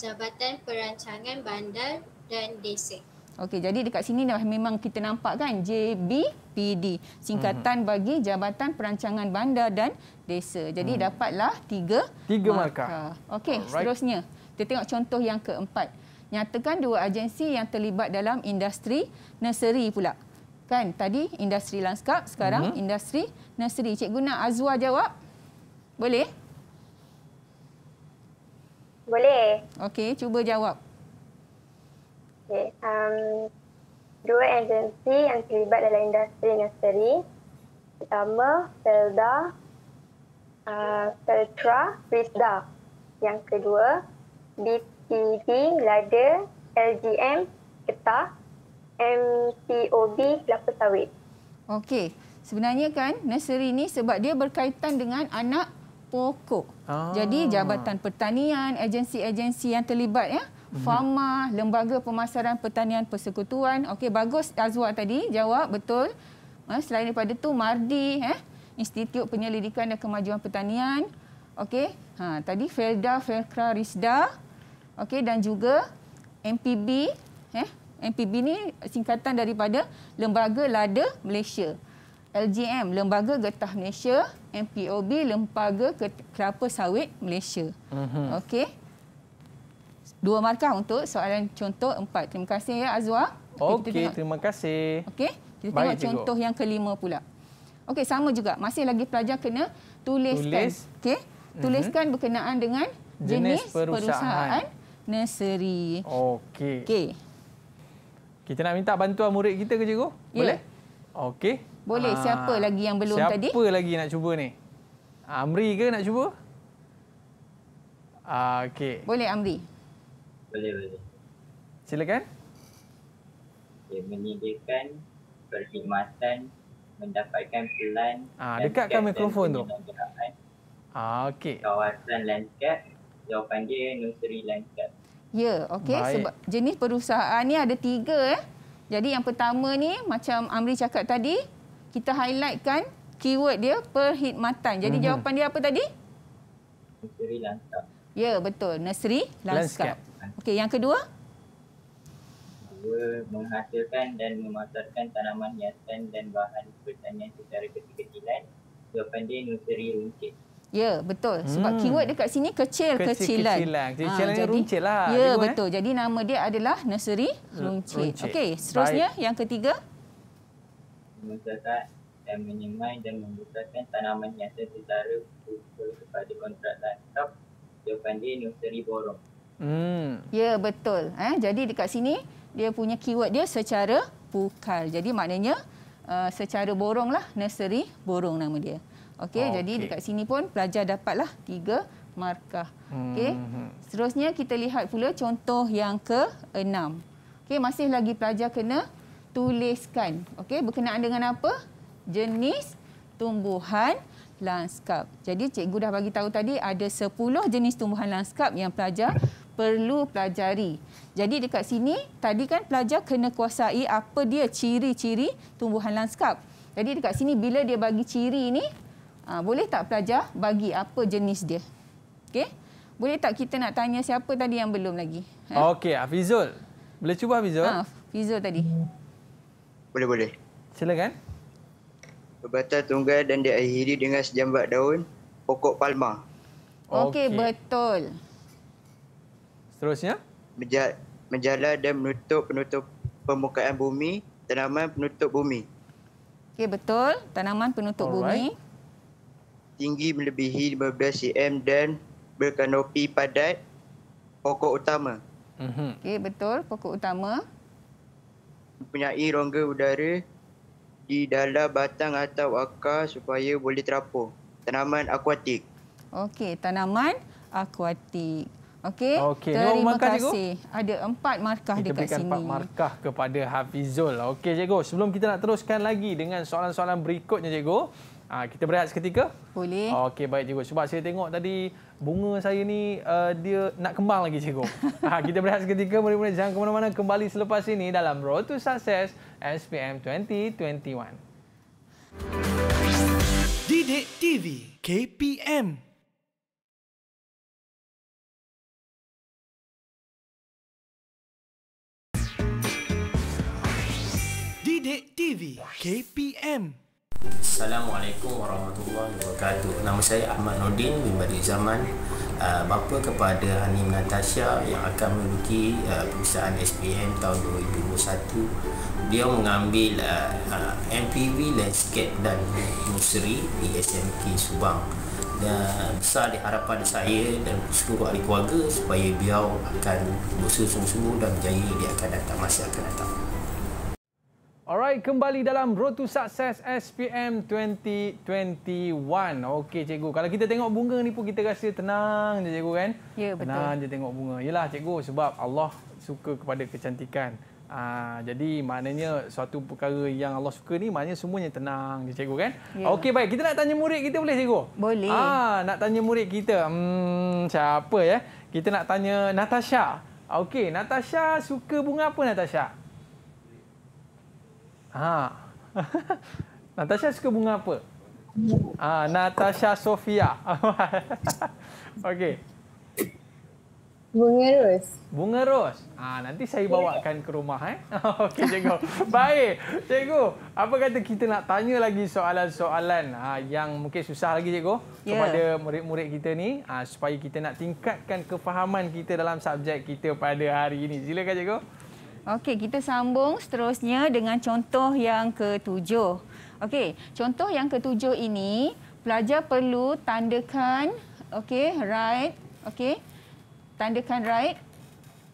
Jabatan Perancangan Bandar dan Desa. Okey, jadi dekat sini dah memang kita nampak kan JBPD, singkatan mm-hmm. bagi Jabatan Perancangan Bandar dan Desa. Jadi mm. dapatlah tiga, tiga markah. Okey, right. seterusnya. Kita tengok contoh yang keempat. Nyatakan dua agensi yang terlibat dalam industri nursery pula. Kan, tadi industri lanskap, sekarang mm-hmm. industri nursery. Cikgu nak Azwa jawab? Boleh? Boleh. Okey, cuba jawab. Okay. Um, dua agensi yang terlibat dalam industri nursery. Pertama, Felda, uh, Feltra, Frisda. Yang kedua, BPD, Lada, LGM, Ketah, MPOB, Kelapa Sawit. Okey. Sebenarnya kan nursery ni sebab dia berkaitan dengan anak pokok. Ah. Jadi jabatan pertanian, agensi-agensi yang terlibat ya. Yeah farma, mhm. lembaga pemasaran pertanian persekutuan. Okey, bagus Azwa tadi jawab betul. Eh, selain daripada tu Mardi eh Institut Penyelidikan dan Kemajuan Pertanian. Okey. Ha, tadi Felda Felkra Risda. Okey dan juga MPB eh MPB ni singkatan daripada Lembaga Lada Malaysia. LGM Lembaga Getah Malaysia, MPOB Lembaga Kelapa Sawit Malaysia. Mm-hmm. Okey dua markah untuk soalan contoh empat. Terima kasih ya Azwa. Okey, okay, terima kasih. Okey, kita Baik tengok cikgu. contoh yang kelima pula. Okey, sama juga. Masih lagi pelajar kena tuliskan. Tulis. Okey, mhm. tuliskan mm -hmm. berkenaan dengan jenis, jenis perusahaan. perusahaan nursery. Okey. Okey. Kita nak minta bantuan murid kita ke cikgu? Yeah. Boleh? Okey. Boleh. Aa, ah. siapa lagi yang belum siapa tadi? Siapa lagi nak cuba ni? Amri ke nak cuba? Ah, okey. Boleh Amri boleh boleh silakan okay, menyediakan perkhidmatan mendapatkan pelan ah, dekatkan mikrofon tu ah, okay. kawasan landscape jawapan dia nursery landscape Ya, okey. Sebab jenis perusahaan ni ada tiga. Eh. Jadi yang pertama ni macam Amri cakap tadi, kita highlightkan keyword dia perkhidmatan. Jadi mm-hmm. jawapan dia apa tadi? Nursery landscape. Ya, betul. Nursery landscape. landscape. Okey, yang kedua? menghasilkan dan memasarkan tanaman hiasan dan bahan pertanian secara kecil-kecilan kepada nursery runcit. Ya, betul. Sebab hmm. keyword dekat sini kecil-kecilan. Kecil-kecilan. Ha, jadi runcit lah. Ya, tengok, eh? betul. Eh? Jadi nama dia adalah nursery runcit. runcit. Okey, seterusnya Baik. yang ketiga. Menyertai dan menyemai dan membesarkan tanaman hiasan secara kepada kontrak lantap kepada nursery borong. Hmm. Ya betul. Eh, jadi dekat sini dia punya keyword dia secara pukal. Jadi maknanya uh, secara borong lah nursery borong nama dia. Okey, okay. Oh, jadi dekat sini pun pelajar dapatlah tiga markah. Okey. Hmm. Seterusnya kita lihat pula contoh yang ke enam. Okey, masih lagi pelajar kena tuliskan. Okey, berkenaan dengan apa? Jenis tumbuhan lanskap. Jadi cikgu dah bagi tahu tadi ada 10 jenis tumbuhan lanskap yang pelajar perlu pelajari. Jadi dekat sini tadi kan pelajar kena kuasai apa dia ciri-ciri tumbuhan lanskap. Jadi dekat sini bila dia bagi ciri ini ha, boleh tak pelajar bagi apa jenis dia? Okay. Boleh tak kita nak tanya siapa tadi yang belum lagi? Ha? Okey, Afizul. Boleh cuba Afizul? Ha, Afizul tadi. Boleh, boleh. Silakan. Berbatas tunggal dan diakhiri dengan sejambat daun pokok palma. Okey, okay. betul. Seterusnya? Menja- menjala dan menutup penutup permukaan bumi, tanaman penutup bumi. Okey, betul. Tanaman penutup Alright. bumi. Tinggi melebihi 15 cm dan berkanopi padat pokok utama. Mm-hmm. Okey, betul. Pokok utama. Mempunyai rongga udara di dalam batang atau akar supaya boleh terapung. Tanaman akuatik. Okey, tanaman akuatik. Okey. Okey. Terima kasih. Ada empat markah kita dekat sini. Kita berikan empat markah kepada Hafizul. Okey, cikgu. Sebelum kita nak teruskan lagi dengan soalan-soalan berikutnya, cikgu. Ha, kita berehat seketika? Boleh. Okey, baik cikgu. Sebab saya tengok tadi bunga saya ni uh, dia nak kembang lagi cikgu. Ha, kita berehat seketika. Mari-mari jangan ke mana-mana. Kembali selepas ini dalam Road to Success SPM 2021. Didik TV KPM Sidik TV KPM Assalamualaikum warahmatullahi wabarakatuh Nama saya Ahmad Nordin bin Badri Zaman uh, Bapa kepada Hanim Natasha yang akan menduduki uh, perusahaan SPM tahun 2021 Dia mengambil uh, MPV Landscape dan Nusri di SMK Subang dan besar di harapan saya dan seluruh ahli keluarga supaya beliau akan berusaha sungguh-sungguh dan berjaya dia akan datang masa akan datang. Alright, kembali dalam Road to Success SPM 2021. Okey, cikgu. Kalau kita tengok bunga ni pun kita rasa tenang je, cikgu kan? Ya, betul. Tenang je tengok bunga. Yelah, cikgu. Sebab Allah suka kepada kecantikan. Ha, jadi, maknanya suatu perkara yang Allah suka ni, maknanya semuanya tenang je, cikgu kan? Ya. Okey, baik. Kita nak tanya murid kita boleh, cikgu? Boleh. Ha, nak tanya murid kita. Hmm, siapa ya? Kita nak tanya Natasha. Okey, Natasha suka bunga apa, Natasha? Natasha. Ha. Natasha suka bunga apa? Ha, Natasha Sofia. Okey. Bunga ros. Bunga ros. Ah ha, nanti saya bawakan ke rumah eh. Okey cikgu. Baik. Cikgu, apa kata kita nak tanya lagi soalan-soalan ha, yang mungkin susah lagi cikgu yeah. kepada murid-murid kita ni ha, supaya kita nak tingkatkan kefahaman kita dalam subjek kita pada hari ini. Silakan cikgu. Okey, kita sambung seterusnya dengan contoh yang ketujuh. Okey, contoh yang ketujuh ini, pelajar perlu tandakan okey, right, okey. Tandakan right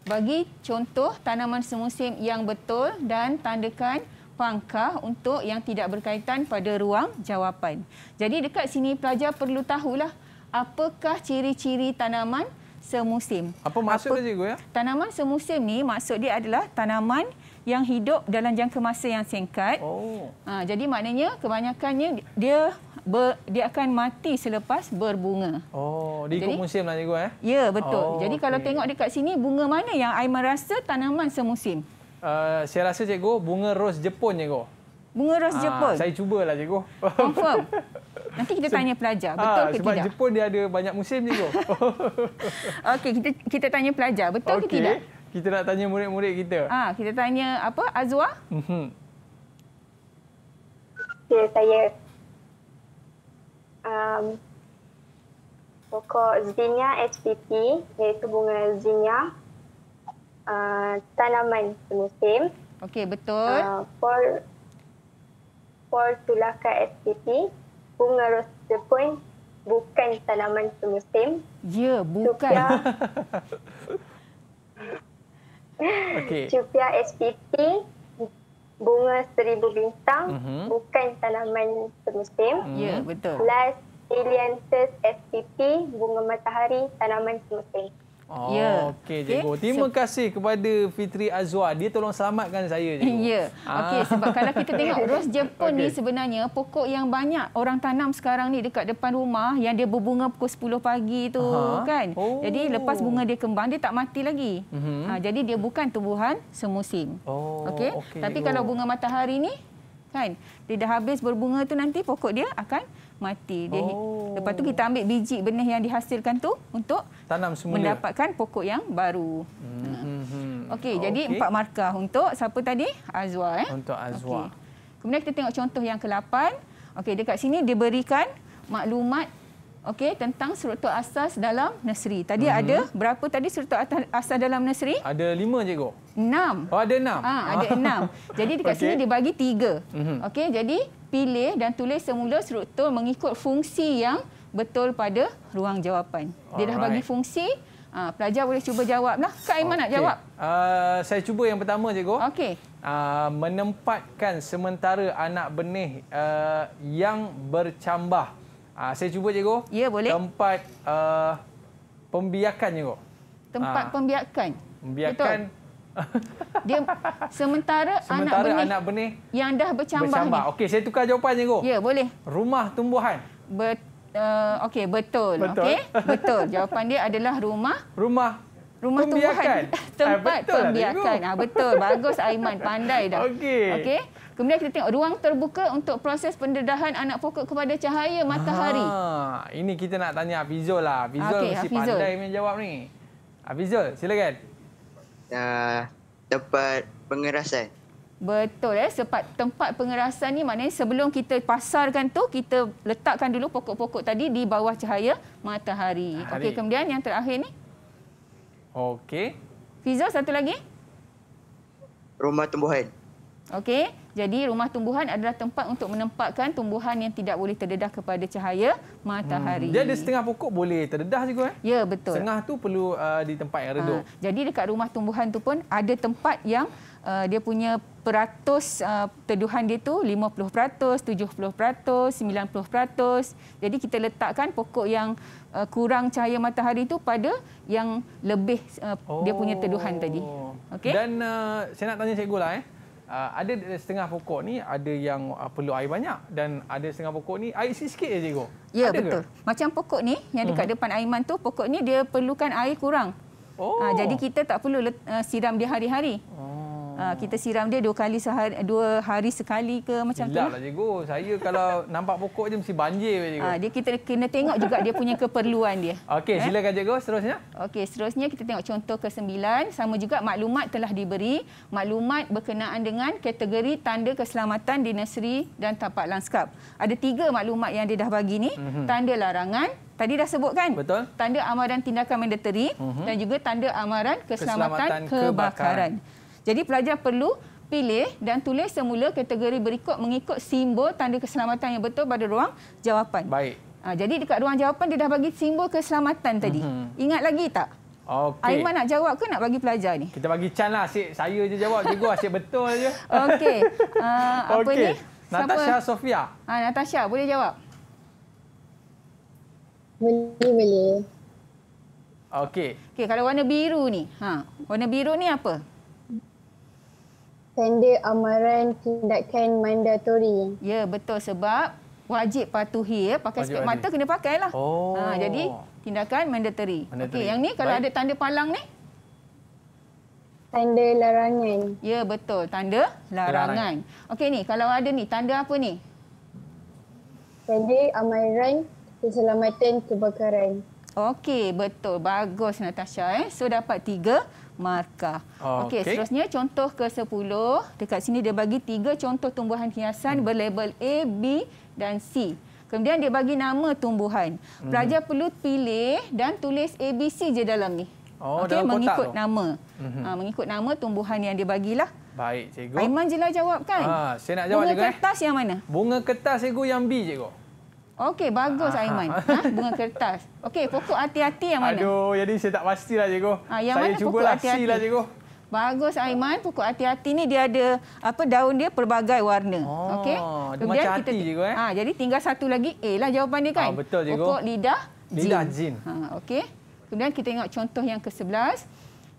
bagi contoh tanaman semusim yang betul dan tandakan pangkah untuk yang tidak berkaitan pada ruang jawapan. Jadi dekat sini pelajar perlu tahulah apakah ciri-ciri tanaman semusim. Apa maksud dia cikgu ya? Tanaman semusim ni maksud dia adalah tanaman yang hidup dalam jangka masa yang singkat. Oh. Ha, jadi maknanya kebanyakannya dia ber, dia akan mati selepas berbunga. Oh, dia ikut musim lah cikgu ya? Ya, betul. Oh, jadi okay. kalau tengok dekat sini bunga mana yang saya merasa tanaman semusim? Uh, saya rasa cikgu bunga ros Jepun cikgu. Bunga ros ah, Jepun. Saya cubalah cikgu. Confirm. Nanti kita tanya pelajar, ah, betul Aa, ke sebab tidak? Sebab Jepun dia ada banyak musim cikgu. Okey, kita kita tanya pelajar, betul okay. ke tidak? Kita nak tanya murid-murid kita. Ah, kita tanya apa? Azwa? Mhm. Okay, saya um, pokok zinia SPP iaitu bunga zinia uh, tanaman musim. Okey, betul. Uh, for Singapore Tulakar SPP bunga ros pun bukan tanaman semusim. Ya, bukan. Cupia okay. SPP bunga seribu bintang mm-hmm. bukan tanaman semusim. Mhm. Ya, betul. Last Helianthus SPP bunga matahari tanaman semusim. Ya. Oh, ya. okey cikgu. Terima so, kasih kepada Fitri Azwar. Dia tolong selamatkan saya cikgu. Ya. Ah. Okey sebab kalau kita tengok ros Jepun okay. ni sebenarnya pokok yang banyak orang tanam sekarang ni dekat depan rumah yang dia berbunga pukul 10 pagi tu Aha. kan. Oh. Jadi lepas bunga dia kembang dia tak mati lagi. Mm-hmm. Ha, jadi dia bukan tumbuhan semusim. Oh, okey. Okay, Tapi cikgu. kalau bunga matahari ni kan dia dah habis berbunga tu nanti pokok dia akan mati. Dia oh. Lepas tu kita ambil biji benih yang dihasilkan tu untuk tanam semula. Mendapatkan pokok yang baru. Hmm. Okey, okay. jadi empat markah untuk siapa tadi? Azwa eh. Untuk Azwa. Okay. Kemudian kita tengok contoh yang ke-8. Okey, dekat sini dia berikan maklumat okey tentang struktur asas dalam nursery. Tadi hmm. ada berapa tadi struktur asas dalam nursery? Ada lima, cikgu. Enam. Oh, ada enam. Ah, ada enam. jadi dekat okay. sini dia bagi tiga. Mm-hmm. Okey, jadi pilih dan tulis semula struktur mengikut fungsi yang betul pada ruang jawapan. Alright. Dia dah bagi fungsi, uh, pelajar boleh cuba jawablah. Kak Iman okay. nak jawab? Uh, saya cuba yang pertama, Cikgu. Okey. Uh, menempatkan sementara anak benih uh, yang bercambah. Uh, saya cuba, Cikgu. Ya, boleh. Tempat uh, pembiakan, Cikgu. Tempat uh, pembiakan. Pembiakan. Betul. Dia sementara, sementara anak, benih anak benih yang dah bercambah. bercambah. Okey, saya tukar jawapan je, Go. Ya, boleh. Rumah tumbuhan. Bet, uh, okey, betul. Betul. Okay? betul. Jawapan dia adalah rumah rumah rumah pembiakan. tumbuhan. Tempat ha, betul lah pembiakan. Ha, betul. Bagus Aiman, pandai dah. Okey. Okey. Kemudian kita tengok ruang terbuka untuk proses pendedahan anak fokus kepada cahaya matahari. Ha, ini kita nak tanya Fizul lah. Fizul okay, mesti Hafizul. pandai menjawab ni. Fizul, silakan uh, tempat pengerasan. Betul eh sebab tempat pengerasan ni maknanya sebelum kita pasarkan tu kita letakkan dulu pokok-pokok tadi di bawah cahaya matahari. Okey kemudian yang terakhir ni. Okey. Fizo satu lagi. Rumah tumbuhan. Okey. Jadi rumah tumbuhan adalah tempat untuk menempatkan tumbuhan yang tidak boleh terdedah kepada cahaya matahari. Hmm. Dia ada setengah pokok boleh terdedah juga? Eh? Ya, betul. Setengah tu perlu uh, di tempat yang redup. Ha. Jadi dekat rumah tumbuhan tu pun ada tempat yang uh, dia punya peratus uh, teduhan dia tu 50%, 70%, 90%. Jadi kita letakkan pokok yang uh, kurang cahaya matahari tu pada yang lebih uh, oh. dia punya teduhan tadi. Oh. Okay? Dan uh, saya nak tanya cikgu lah. Eh. Ah, ada setengah pokok ni ada yang uh, perlu air banyak dan ada setengah pokok ni air sikit-sikit je cikgu. Ya ada betul. Macam pokok ni yang dekat uh mhm. -huh. depan Aiman tu pokok ni dia perlukan air kurang. Oh. Uh, jadi kita tak perlu uh, siram dia hari-hari. Oh. Ha, kita siram dia dua kali sehari, dua hari sekali ke macam tu. Lah. lah, cikgu. Saya kalau nampak pokok je mesti banjir je cikgu. Ha, dia kita kena tengok juga dia punya keperluan dia. Okey, eh? silakan eh? cikgu seterusnya. Okey, seterusnya kita tengok contoh ke-9 sama juga maklumat telah diberi, maklumat berkenaan dengan kategori tanda keselamatan di nursery dan tapak lanskap. Ada tiga maklumat yang dia dah bagi ni, mhm. tanda larangan Tadi dah sebut kan? Betul. Tanda amaran tindakan mandatory uh-huh. dan juga tanda amaran keselamatan, keselamatan kebakaran. kebakaran. Jadi pelajar perlu pilih dan tulis semula kategori berikut mengikut simbol tanda keselamatan yang betul pada ruang jawapan. Baik. Ha, jadi dekat ruang jawapan dia dah bagi simbol keselamatan tadi. Mm -hmm. Ingat lagi tak? Okay. Aiman nak jawab ke nak bagi pelajar ni? Kita bagi chance lah asyik saya je jawab cikgu asyik betul je. Okey. Uh, apa okay. ni? Siapa? Natasha Sofia. Ha, Natasha boleh jawab. Boleh boleh. Okey. Okey kalau warna biru ni. Ha, warna biru ni apa? standard amaran tindakan mandatory. Ya, betul sebab wajib patuhi ya pakai spek mata kena pakailah. Oh. Ha jadi tindakan mandatory. mandatory. Okey, yang ni kalau Baik. ada tanda palang ni tanda larangan. Ya, betul. Tanda larangan. Okey ni kalau ada ni tanda apa ni? Tanda amaran keselamatan kebakaran. Okey, betul. Bagus Natasha eh. So dapat tiga markah. Okey, okay, seterusnya contoh ke-10. Dekat sini dia bagi tiga contoh tumbuhan hiasan hmm. berlabel A, B dan C. Kemudian dia bagi nama tumbuhan. Hmm. Pelajar hmm. perlu pilih dan tulis A, B, C je dalam ni. Oh, okay, dalam mengikut kotak nama. Hmm. Ha, mengikut nama tumbuhan yang dia bagilah. Baik, cikgu. Aiman je lah jawab kan? Ha, saya nak jawab Bunga juga. Bunga eh. kertas eh. yang mana? Bunga kertas cikgu yang B, cikgu. Okey, bagus Aiman. Ha, bunga kertas. Okey, pokok hati-hati yang mana? Aduh, jadi saya tak pastilah cikgu. Ha, yang saya mana pokok cubalah aksilah cikgu. Bagus Aiman, pokok hati-hati ni dia ada apa daun dia pelbagai warna. Oh, Okey. Kemudian macam kita hati, cikgu, eh? ha, jadi tinggal satu lagi A lah jawapan dia kan? Ha, betul cikgu. Pokok lidah jin. Lidah jin. Ha, Okey. Kemudian kita tengok contoh yang ke-11.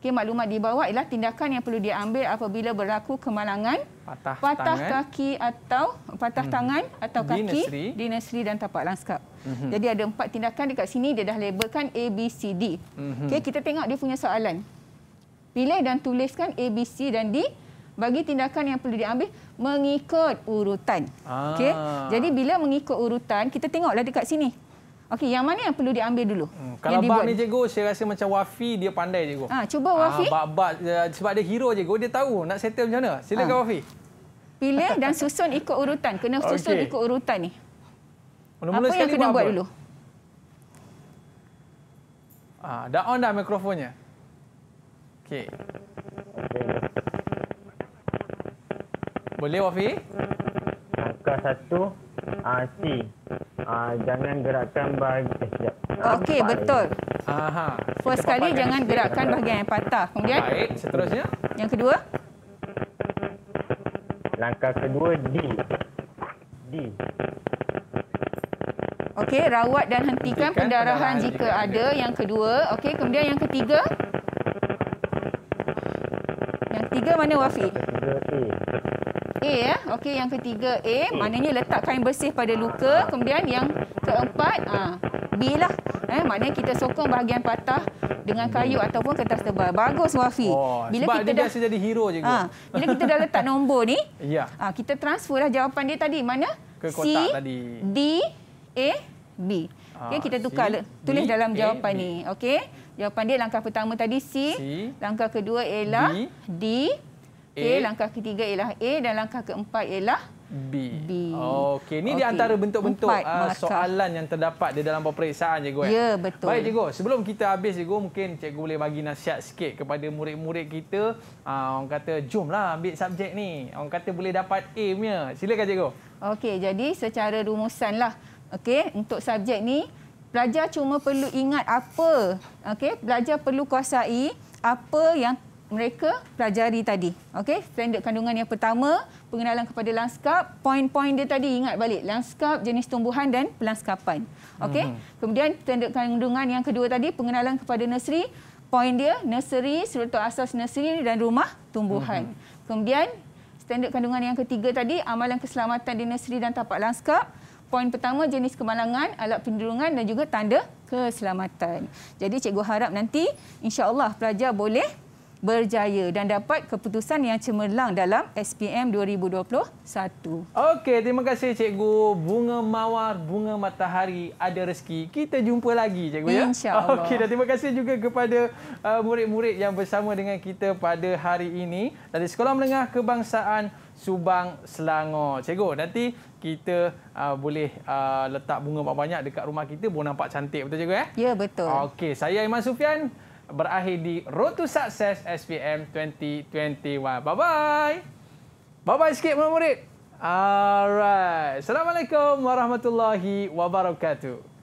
Okey, maklumat di bawah ialah tindakan yang perlu diambil apabila berlaku kemalangan patah, patah kaki atau patah hmm. tangan atau kaki di nesri dan tapak lanskap. Hmm. Jadi ada empat tindakan dekat sini dia dah labelkan A B C D. Hmm. Okey, kita tengok dia punya soalan. Pilih dan tuliskan A B C dan D bagi tindakan yang perlu diambil mengikut urutan. Ah. Okey. Jadi bila mengikut urutan, kita tengoklah dekat sini. Okey, yang mana yang perlu diambil dulu? Hmm. Kalau bab ni cikgu, saya rasa macam Wafi dia pandai cikgu. Ha, cuba Wafi. Ha, ah, bab -bab, eh, sebab dia hero cikgu, dia tahu nak settle macam mana. Silakan ha. Wafi. Pilih dan susun ikut urutan. Kena susun okay. ikut urutan ni. Mula -mula apa yang kena buat apa? dulu? Ha, dah on dah mikrofonnya. Okey. Boleh Wafi? tukar satu uh, C. Uh, jangan gerakkan bahagian. Eh, Okey, betul. Aha. First kali jangan gerakkan bahagian yang patah. Kemudian? Baik, seterusnya. Yang kedua? Langkah kedua, D. D. Okey, rawat dan hentikan, hentikan pendarahan, pendarahan jika, jika ada. ada. Yang kedua. Okey, kemudian yang ketiga? Yang ketiga mana, Wafi? Langkah ketiga, A. A ya. Okey yang ketiga A, hmm. maknanya letak kain bersih pada luka. Kemudian yang keempat ah B lah. Eh maknanya kita sokong bahagian patah dengan kayu hmm. ataupun kertas tebal. Bagus Wafi. Oh, bila kita dah biasa jadi hero je. Ah, bila kita dah letak nombor ni, ya. Ah, kita transfer lah jawapan dia tadi. Mana? Ke kotak C, tadi. D, A, B. Ah, Okey kita tukar C, tulis B, dalam jawapan A, ni. Okey. Jawapan dia langkah pertama tadi C, C langkah kedua ialah B, D, A, langkah ketiga ialah A dan langkah keempat ialah B. B. Okey, ini okay. di antara bentuk-bentuk uh, soalan yang terdapat di dalam peperiksaan cikgu eh. Ya, betul. Baik cikgu, sebelum kita habis cikgu, mungkin cikgu boleh bagi nasihat sikit kepada murid-murid kita. Ah, uh, orang kata jomlah ambil subjek ni. Orang kata boleh dapat A punya. Silakan cikgu. Okey, jadi secara rumusan lah. Okey, untuk subjek ni pelajar cuma perlu ingat apa. Okey, pelajar perlu kuasai apa yang mereka pelajari tadi. Okey, standard kandungan yang pertama, pengenalan kepada lanskap, poin-poin dia tadi ingat balik, lanskap, jenis tumbuhan dan pelanskapan. Okey. Hmm. Kemudian standard kandungan yang kedua tadi, pengenalan kepada nursery, poin dia nursery, serta asas nursery dan rumah tumbuhan. Hmm. Kemudian standard kandungan yang ketiga tadi, amalan keselamatan di nursery dan tapak lanskap. Poin pertama jenis kemalangan, alat penderungan dan juga tanda keselamatan. Jadi cikgu harap nanti insyaallah pelajar boleh berjaya dan dapat keputusan yang cemerlang dalam SPM 2021. Okey, terima kasih cikgu. Bunga mawar, bunga matahari, ada rezeki. Kita jumpa lagi cikgu ya. Insyaallah. allah Okey, dan terima kasih juga kepada uh, murid-murid yang bersama dengan kita pada hari ini dari Sekolah Menengah Kebangsaan Subang Selangor. Cikgu, nanti kita uh, boleh uh, letak bunga banyak-banyak dekat rumah kita, boleh nampak cantik betul cikgu eh? Ya, betul. Okey, saya Iman Sufian berakhir di Road to Success SPM 2021. Bye-bye. Bye-bye sikit murid-murid. Alright. Assalamualaikum warahmatullahi wabarakatuh.